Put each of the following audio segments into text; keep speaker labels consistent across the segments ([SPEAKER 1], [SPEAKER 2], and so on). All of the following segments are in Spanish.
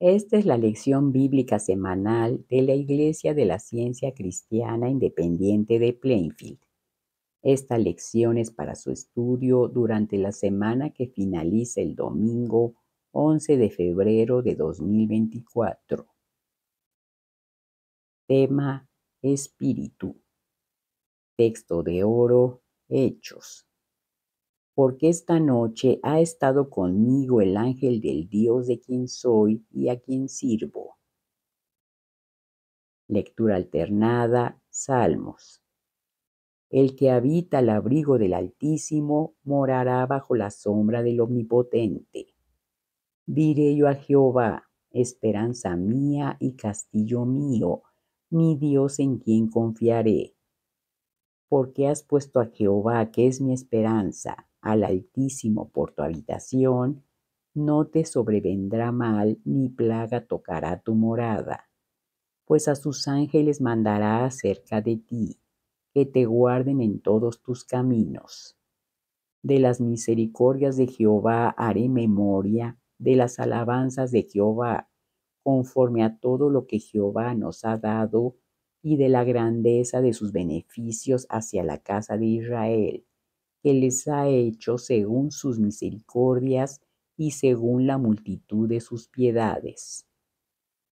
[SPEAKER 1] Esta es la lección bíblica semanal de la Iglesia de la Ciencia Cristiana Independiente de Plainfield. Esta lección es para su estudio durante la semana que finaliza el domingo 11 de febrero de 2024. Tema Espíritu. Texto de oro, Hechos porque esta noche ha estado conmigo el ángel del Dios de quien soy y a quien sirvo. Lectura alternada, Salmos. El que habita el abrigo del Altísimo morará bajo la sombra del Omnipotente. Diré yo a Jehová, esperanza mía y castillo mío, mi Dios en quien confiaré. Porque has puesto a Jehová, que es mi esperanza, al Altísimo por tu habitación, no te sobrevendrá mal ni plaga tocará tu morada, pues a sus ángeles mandará acerca de ti, que te guarden en todos tus caminos. De las misericordias de Jehová haré memoria, de las alabanzas de Jehová, conforme a todo lo que Jehová nos ha dado y de la grandeza de sus beneficios hacia la casa de Israel que les ha hecho según sus misericordias y según la multitud de sus piedades.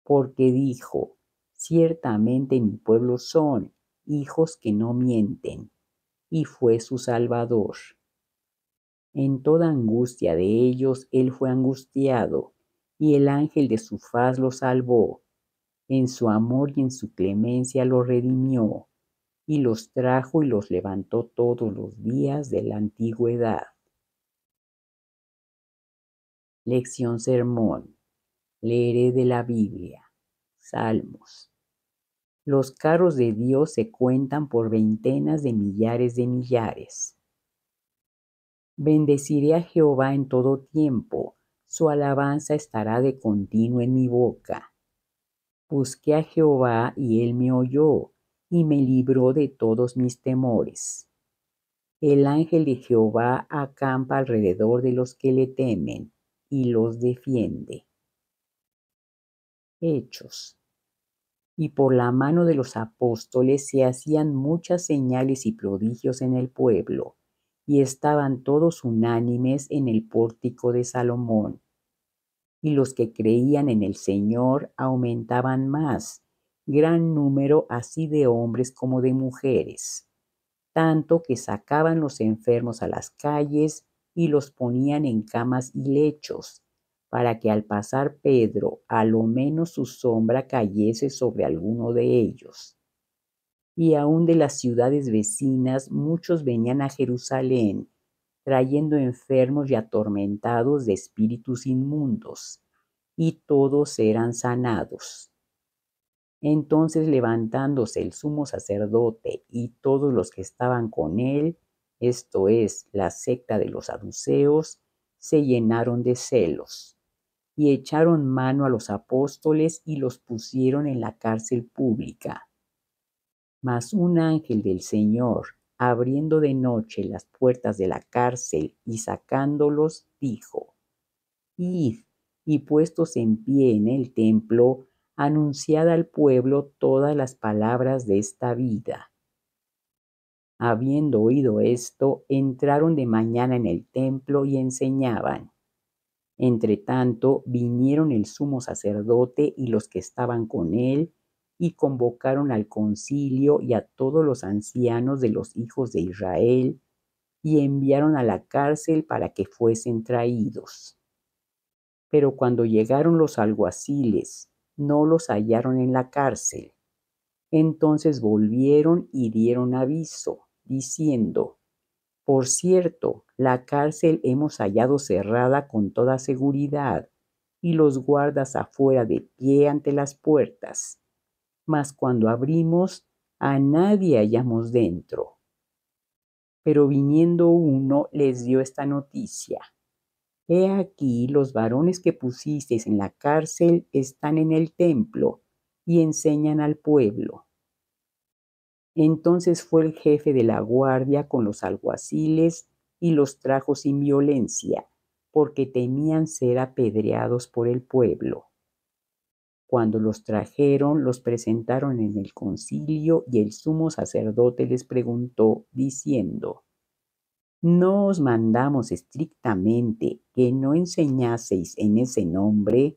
[SPEAKER 1] Porque dijo, ciertamente mi pueblo son hijos que no mienten, y fue su Salvador. En toda angustia de ellos él fue angustiado, y el ángel de su faz lo salvó. En su amor y en su clemencia lo redimió y los trajo y los levantó todos los días de la antigüedad. Lección Sermón. Leeré de la Biblia. Salmos. Los carros de Dios se cuentan por veintenas de millares de millares. Bendeciré a Jehová en todo tiempo, su alabanza estará de continuo en mi boca. Busqué a Jehová y él me oyó y me libró de todos mis temores. El ángel de Jehová acampa alrededor de los que le temen y los defiende. Hechos. Y por la mano de los apóstoles se hacían muchas señales y prodigios en el pueblo, y estaban todos unánimes en el pórtico de Salomón. Y los que creían en el Señor aumentaban más gran número así de hombres como de mujeres, tanto que sacaban los enfermos a las calles y los ponían en camas y lechos, para que al pasar Pedro a lo menos su sombra cayese sobre alguno de ellos. Y aun de las ciudades vecinas muchos venían a Jerusalén, trayendo enfermos y atormentados de espíritus inmundos, y todos eran sanados. Entonces levantándose el sumo sacerdote y todos los que estaban con él, esto es, la secta de los saduceos, se llenaron de celos y echaron mano a los apóstoles y los pusieron en la cárcel pública. Mas un ángel del Señor, abriendo de noche las puertas de la cárcel y sacándolos, dijo, Id, y puestos en pie en el templo, anunciad al pueblo todas las palabras de esta vida. Habiendo oído esto, entraron de mañana en el templo y enseñaban. tanto vinieron el sumo sacerdote y los que estaban con él, y convocaron al concilio y a todos los ancianos de los hijos de Israel, y enviaron a la cárcel para que fuesen traídos. Pero cuando llegaron los alguaciles, no los hallaron en la cárcel. Entonces volvieron y dieron aviso, diciendo, Por cierto, la cárcel hemos hallado cerrada con toda seguridad, y los guardas afuera de pie ante las puertas. Mas cuando abrimos, a nadie hallamos dentro. Pero viniendo uno les dio esta noticia He aquí los varones que pusisteis en la cárcel están en el templo y enseñan al pueblo. Entonces fue el jefe de la guardia con los alguaciles y los trajo sin violencia, porque temían ser apedreados por el pueblo. Cuando los trajeron, los presentaron en el concilio y el sumo sacerdote les preguntó, diciendo, no os mandamos estrictamente que no enseñaseis en ese nombre,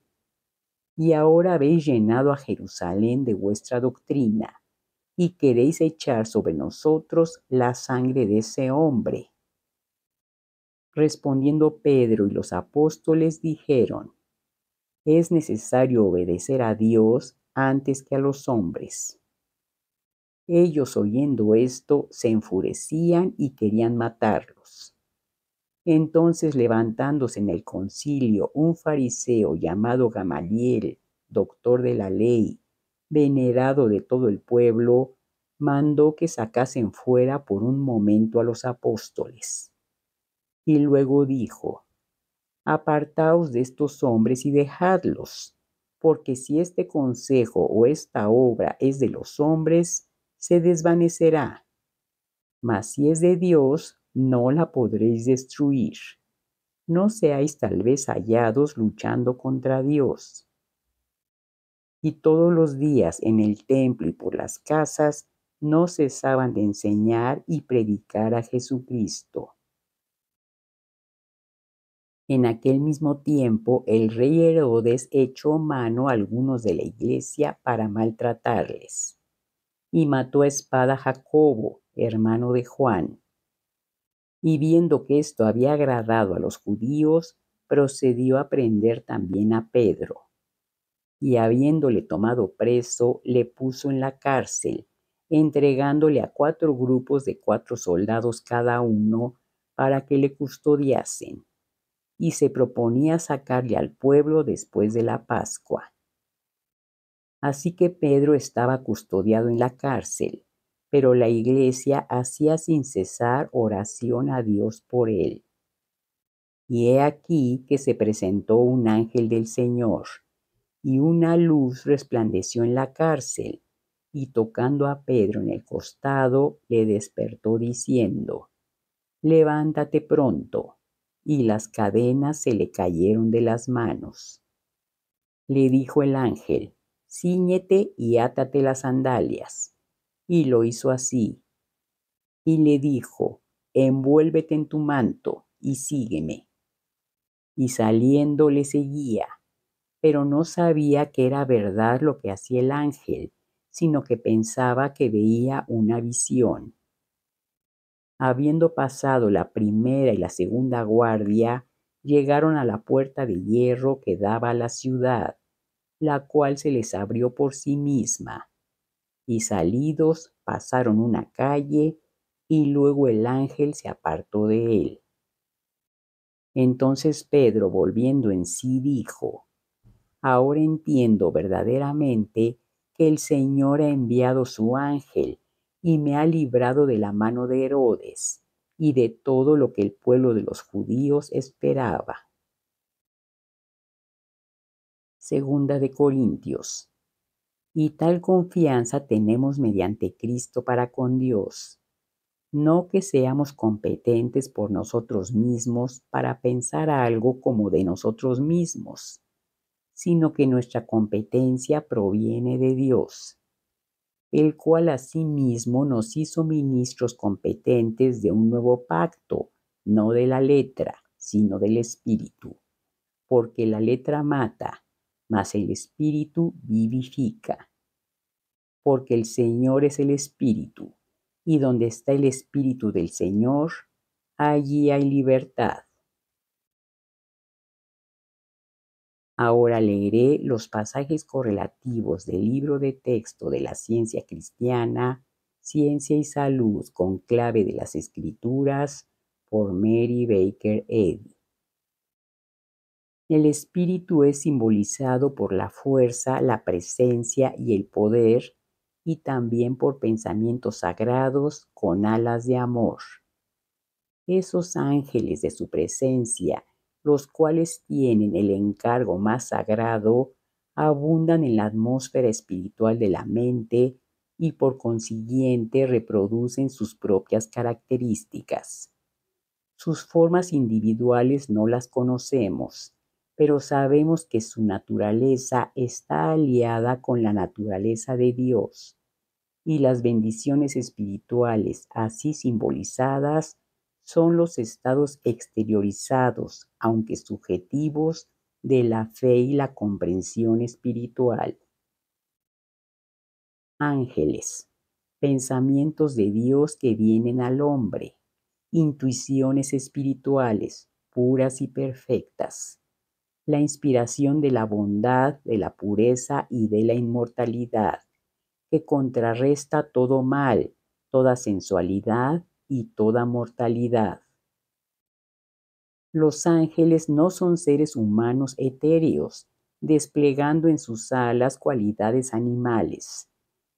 [SPEAKER 1] y ahora habéis llenado a Jerusalén de vuestra doctrina, y queréis echar sobre nosotros la sangre de ese hombre. Respondiendo Pedro y los apóstoles dijeron, es necesario obedecer a Dios antes que a los hombres. Ellos oyendo esto se enfurecían y querían matarlos. Entonces levantándose en el concilio un fariseo llamado Gamaliel, doctor de la ley, venerado de todo el pueblo, mandó que sacasen fuera por un momento a los apóstoles. Y luego dijo, Apartaos de estos hombres y dejadlos, porque si este consejo o esta obra es de los hombres, se desvanecerá, mas si es de Dios, no la podréis destruir. No seáis tal vez hallados luchando contra Dios. Y todos los días en el templo y por las casas no cesaban de enseñar y predicar a Jesucristo. En aquel mismo tiempo el rey Herodes echó mano a algunos de la iglesia para maltratarles y mató a espada a Jacobo, hermano de Juan. Y viendo que esto había agradado a los judíos, procedió a prender también a Pedro. Y habiéndole tomado preso, le puso en la cárcel, entregándole a cuatro grupos de cuatro soldados cada uno para que le custodiasen. Y se proponía sacarle al pueblo después de la Pascua. Así que Pedro estaba custodiado en la cárcel, pero la iglesia hacía sin cesar oración a Dios por él. Y he aquí que se presentó un ángel del Señor, y una luz resplandeció en la cárcel, y tocando a Pedro en el costado, le despertó diciendo, Levántate pronto. Y las cadenas se le cayeron de las manos. Le dijo el ángel, Cíñete y átate las sandalias. Y lo hizo así. Y le dijo, envuélvete en tu manto y sígueme. Y saliendo le seguía, pero no sabía que era verdad lo que hacía el ángel, sino que pensaba que veía una visión. Habiendo pasado la primera y la segunda guardia, llegaron a la puerta de hierro que daba a la ciudad la cual se les abrió por sí misma. Y salidos pasaron una calle, y luego el ángel se apartó de él. Entonces Pedro, volviendo en sí, dijo, Ahora entiendo verdaderamente que el Señor ha enviado su ángel y me ha librado de la mano de Herodes y de todo lo que el pueblo de los judíos esperaba Segunda de Corintios. Y tal confianza tenemos mediante Cristo para con Dios. No que seamos competentes por nosotros mismos para pensar algo como de nosotros mismos, sino que nuestra competencia proviene de Dios el cual asimismo nos hizo ministros competentes de un nuevo pacto, no de la letra, sino del espíritu, porque la letra mata, mas el Espíritu vivifica. Porque el Señor es el Espíritu, y donde está el Espíritu del Señor, allí hay libertad. Ahora leeré los pasajes correlativos del libro de texto de la ciencia cristiana, Ciencia y Salud con clave de las Escrituras por Mary Baker Eddy. El espíritu es simbolizado por la fuerza, la presencia y el poder, y también por pensamientos sagrados con alas de amor. Esos ángeles de su presencia, los cuales tienen el encargo más sagrado, abundan en la atmósfera espiritual de la mente y por consiguiente reproducen sus propias características. Sus formas individuales no las conocemos, pero sabemos que su naturaleza está aliada con la naturaleza de Dios y las bendiciones espirituales así simbolizadas son los estados exteriorizados, aunque subjetivos, de la fe y la comprensión espiritual. Ángeles, pensamientos de Dios que vienen al hombre, intuiciones espirituales puras y perfectas la inspiración de la bondad, de la pureza y de la inmortalidad, que contrarresta todo mal, toda sensualidad y toda mortalidad. Los ángeles no son seres humanos etéreos, desplegando en sus alas cualidades animales,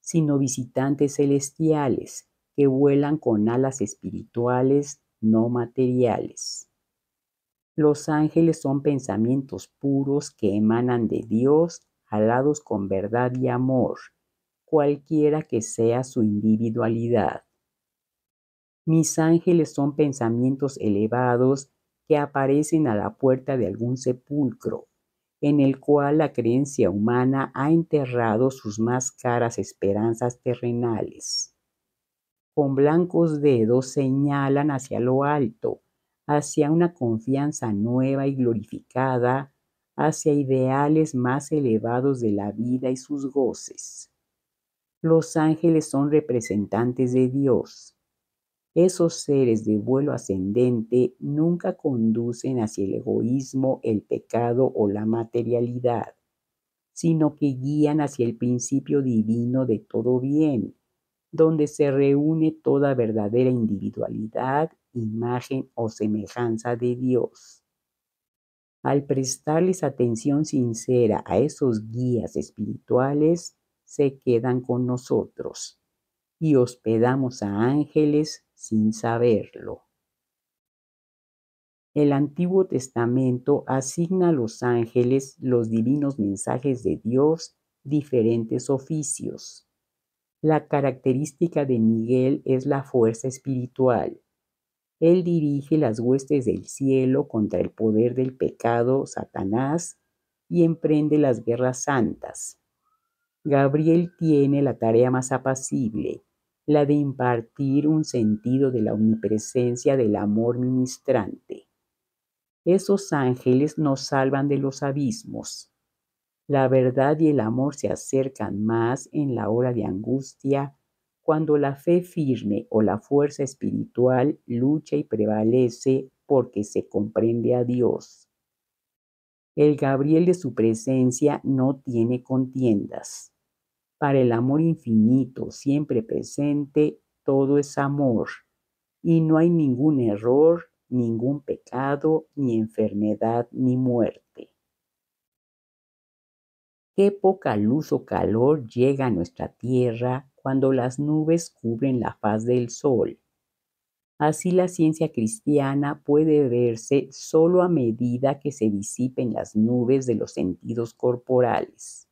[SPEAKER 1] sino visitantes celestiales que vuelan con alas espirituales no materiales. Los ángeles son pensamientos puros que emanan de Dios, alados con verdad y amor, cualquiera que sea su individualidad. Mis ángeles son pensamientos elevados que aparecen a la puerta de algún sepulcro, en el cual la creencia humana ha enterrado sus más caras esperanzas terrenales. Con blancos dedos señalan hacia lo alto, hacia una confianza nueva y glorificada, hacia ideales más elevados de la vida y sus goces. Los ángeles son representantes de Dios. Esos seres de vuelo ascendente nunca conducen hacia el egoísmo, el pecado o la materialidad, sino que guían hacia el principio divino de todo bien, donde se reúne toda verdadera individualidad imagen o semejanza de Dios. Al prestarles atención sincera a esos guías espirituales, se quedan con nosotros y hospedamos a ángeles sin saberlo. El Antiguo Testamento asigna a los ángeles los divinos mensajes de Dios, diferentes oficios. La característica de Miguel es la fuerza espiritual él dirige las huestes del cielo contra el poder del pecado, Satanás, y emprende las guerras santas. Gabriel tiene la tarea más apacible, la de impartir un sentido de la omnipresencia del amor ministrante. Esos ángeles nos salvan de los abismos. La verdad y el amor se acercan más en la hora de angustia cuando la fe firme o la fuerza espiritual lucha y prevalece porque se comprende a Dios. El Gabriel de su presencia no tiene contiendas. Para el amor infinito, siempre presente, todo es amor y no hay ningún error, ningún pecado, ni enfermedad, ni muerte. Qué poca luz o calor llega a nuestra tierra cuando las nubes cubren la faz del sol. Así la ciencia cristiana puede verse solo a medida que se disipen las nubes de los sentidos corporales.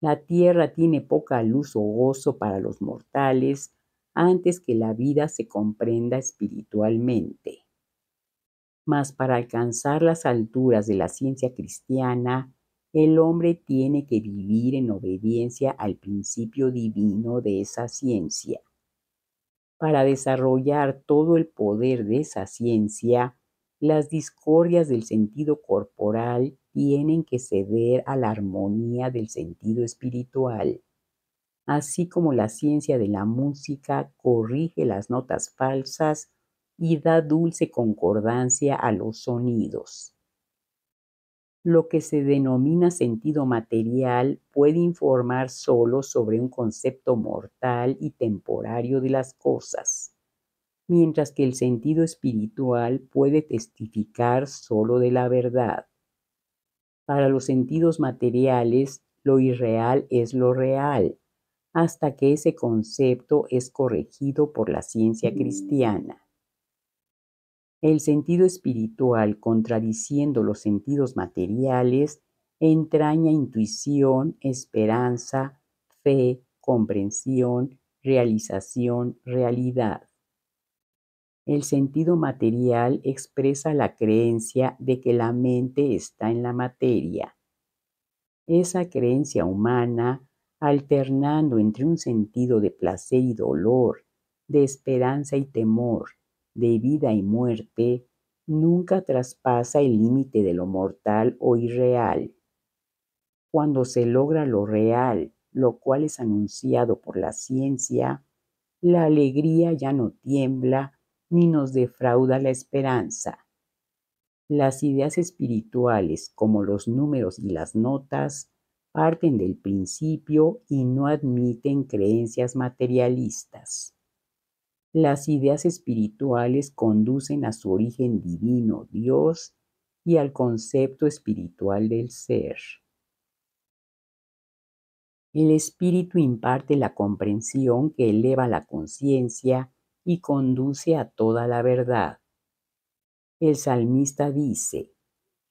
[SPEAKER 1] La tierra tiene poca luz o gozo para los mortales antes que la vida se comprenda espiritualmente. Mas para alcanzar las alturas de la ciencia cristiana, el hombre tiene que vivir en obediencia al principio divino de esa ciencia. Para desarrollar todo el poder de esa ciencia, las discordias del sentido corporal tienen que ceder a la armonía del sentido espiritual. Así como la ciencia de la música corrige las notas falsas y da dulce concordancia a los sonidos. Lo que se denomina sentido material puede informar solo sobre un concepto mortal y temporario de las cosas, mientras que el sentido espiritual puede testificar solo de la verdad. Para los sentidos materiales, lo irreal es lo real, hasta que ese concepto es corregido por la ciencia mm. cristiana el sentido espiritual contradiciendo los sentidos materiales entraña intuición, esperanza, fe, comprensión, realización, realidad. El sentido material expresa la creencia de que la mente está en la materia. Esa creencia humana, alternando entre un sentido de placer y dolor, de esperanza y temor, de vida y muerte, nunca traspasa el límite de lo mortal o irreal. Cuando se logra lo real, lo cual es anunciado por la ciencia, la alegría ya no tiembla ni nos defrauda la esperanza. Las ideas espirituales, como los números y las notas, parten del principio y no admiten creencias materialistas. Las ideas espirituales conducen a su origen divino, Dios, y al concepto espiritual del ser. El espíritu imparte la comprensión que eleva la conciencia y conduce a toda la verdad. El salmista dice,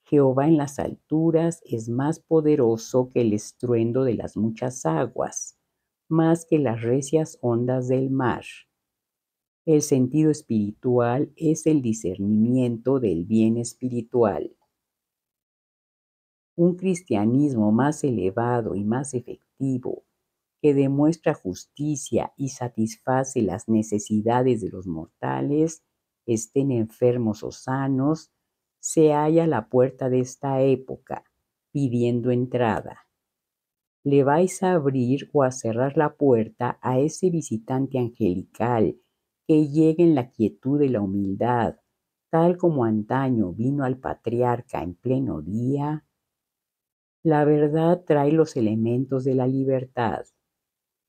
[SPEAKER 1] Jehová en las alturas es más poderoso que el estruendo de las muchas aguas, más que las recias ondas del mar. El sentido espiritual es el discernimiento del bien espiritual. Un cristianismo más elevado y más efectivo, que demuestra justicia y satisface las necesidades de los mortales, estén enfermos o sanos, se halla la puerta de esta época, pidiendo entrada. ¿Le vais a abrir o a cerrar la puerta a ese visitante angelical que en la quietud y la humildad, tal como antaño vino al patriarca en pleno día, la verdad trae los elementos de la libertad.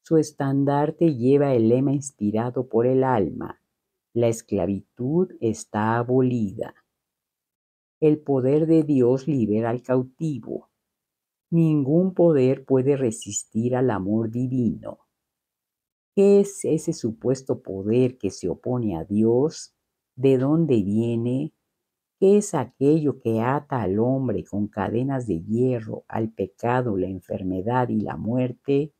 [SPEAKER 1] Su estandarte lleva el lema inspirado por el alma. La esclavitud está abolida. El poder de Dios libera al cautivo. Ningún poder puede resistir al amor divino. ¿Qué es ese supuesto poder que se opone a Dios? ¿De dónde viene? ¿Qué es aquello que ata al hombre con cadenas de hierro, al pecado, la enfermedad y la muerte?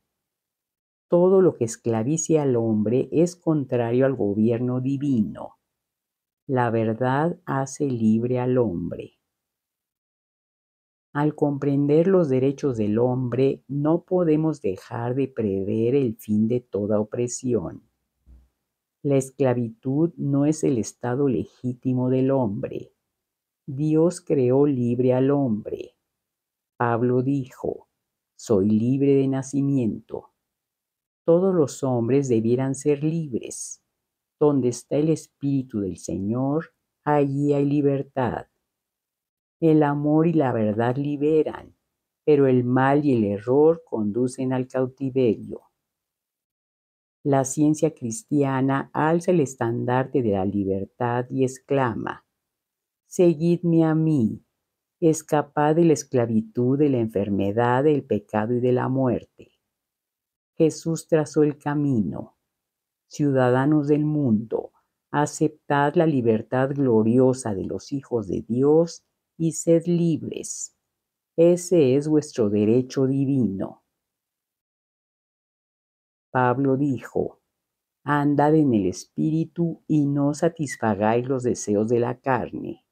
[SPEAKER 1] Todo lo que esclavice al hombre es contrario al gobierno divino. La verdad hace libre al hombre. Al comprender los derechos del hombre, no podemos dejar de prever el fin de toda opresión. La esclavitud no es el estado legítimo del hombre. Dios creó libre al hombre. Pablo dijo, soy libre de nacimiento. Todos los hombres debieran ser libres. Donde está el Espíritu del Señor, allí hay libertad. El amor y la verdad liberan, pero el mal y el error conducen al cautiverio. La ciencia cristiana alza el estandarte de la libertad y exclama, Seguidme a mí, escapad de la esclavitud, de la enfermedad, del pecado y de la muerte. Jesús trazó el camino. Ciudadanos del mundo, aceptad la libertad gloriosa de los hijos de Dios y sed libres. Ese es vuestro derecho divino. Pablo dijo, andad en el espíritu y no satisfagáis los deseos de la carne.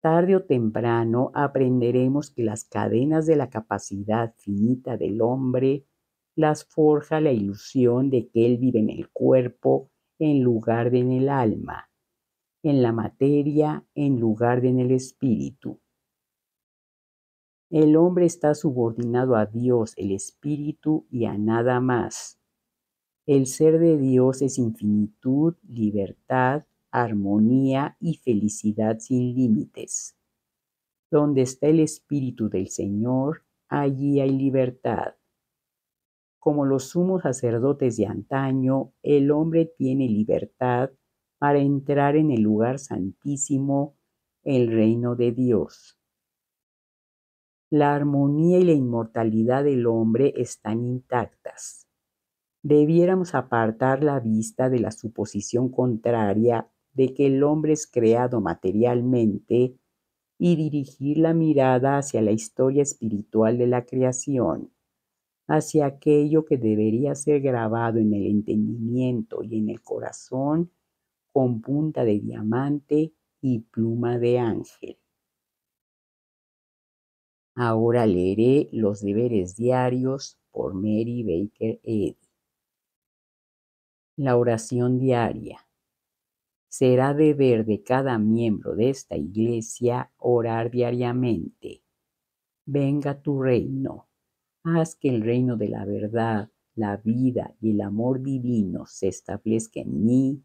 [SPEAKER 1] Tarde o temprano aprenderemos que las cadenas de la capacidad finita del hombre las forja la ilusión de que él vive en el cuerpo en lugar de en el alma en la materia en lugar de en el espíritu. El hombre está subordinado a Dios, el espíritu y a nada más. El ser de Dios es infinitud, libertad, armonía y felicidad sin límites. Donde está el espíritu del Señor, allí hay libertad. Como los sumos sacerdotes de antaño, el hombre tiene libertad para entrar en el lugar santísimo, el reino de Dios. La armonía y la inmortalidad del hombre están intactas. Debiéramos apartar la vista de la suposición contraria de que el hombre es creado materialmente y dirigir la mirada hacia la historia espiritual de la creación, hacia aquello que debería ser grabado en el entendimiento y en el corazón con punta de diamante y pluma de ángel. Ahora leeré los deberes diarios por Mary Baker Eddy. La oración diaria. Será deber de cada miembro de esta iglesia orar diariamente. Venga tu reino. Haz que el reino de la verdad, la vida y el amor divino se establezca en mí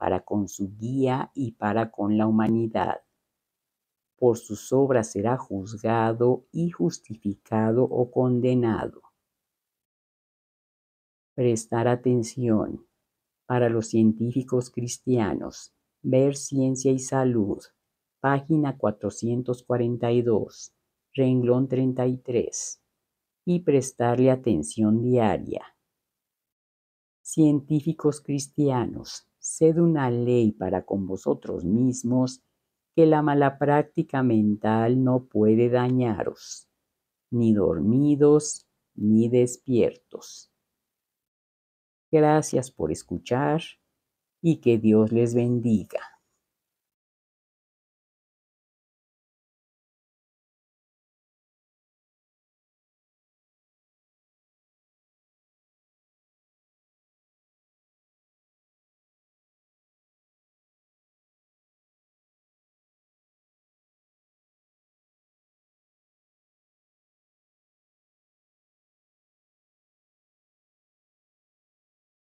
[SPEAKER 1] para con su guía y para con la humanidad. Por sus obras será juzgado y justificado o condenado. Prestar atención. Para los científicos cristianos, ver Ciencia y Salud, página 442, renglón 33, y prestarle atención diaria. Científicos cristianos, sed una ley para con vosotros mismos que la mala práctica mental no puede dañaros, ni dormidos ni despiertos. Gracias por escuchar y que Dios les bendiga.